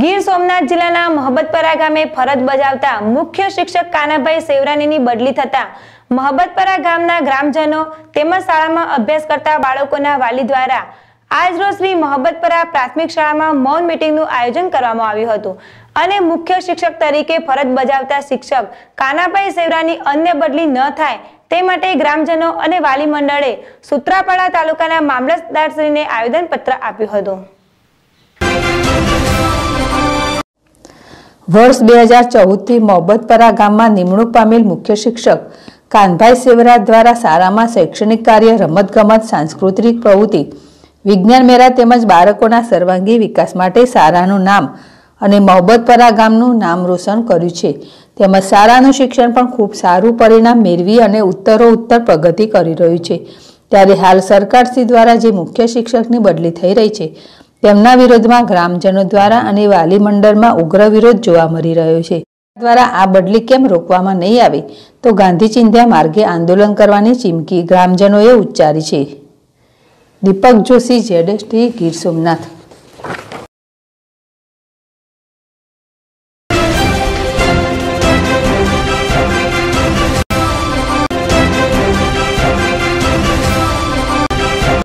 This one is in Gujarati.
ગીર સોમનાથ જિલ્લાના મહબતપરા ગામે ફરજ બજાવતા મુખ્ય શિક્ષક કાનાભાઈ સેવરાનીની બદલી થતા મહબતપરા ગામના ગ્રામજનો તેમજ શાળામાં અભ્યાસ કરતા બાળકોના વાલી દ્વારા આજરોજ શ્રી મહબતપરા પ્રાથમિક શાળામાં મૌન મિટિંગનું આયોજન કરવામાં આવ્યું હતું અને મુખ્ય શિક્ષક તરીકે ફરજ બજાવતા શિક્ષક કાનાભાઈ સેવરાની અન્ય બદલી ન થાય તે માટે ગ્રામજનો અને વાલી મંડળે સુત્રાપાડા તાલુકાના મામલતદારશ્રીને આવેદનપત્ર આપ્યું હતું વર્ષ બે હજાર ચૌદથી મોહબ્બતપરા ગામમાં નિમણૂક પામેલ મુખ્ય શિક્ષક કાનભાઈ સેવરા દ્વારા શાળામાં શૈક્ષણિક કાર્ય રમતગમત સાંસ્કૃતિક પ્રવૃત્તિ વિજ્ઞાન મેળા તેમજ બાળકોના સર્વાંગી વિકાસ માટે શાળાનું નામ અને મોહબ્બતપરા ગામનું નામ રોશન કર્યું છે તેમજ શાળાનું શિક્ષણ પણ ખૂબ સારું પરિણામ મેળવી અને ઉત્તરો ઉત્તર પ્રગતિ કરી રહ્યું છે ત્યારે હાલ સરકારશ્રી દ્વારા જે મુખ્ય શિક્ષકની બદલી થઈ રહી છે તેમના વિરોધમાં ગ્રામજનો દ્વારા અને વાલી મંડળમાં ઉગ્ર વિરોધ જોવા મળી રહ્યો છે દ્વારા આ બદલી કેમ રોકવામાં નહીં આવે તો ગાંધી ચિંધ્યા માર્ગે આંદોલન કરવાની ચીમકી ગ્રામજનોએ ઉચ્ચારી છે દીપક જોશી જેડેશ ગીર સોમનાથ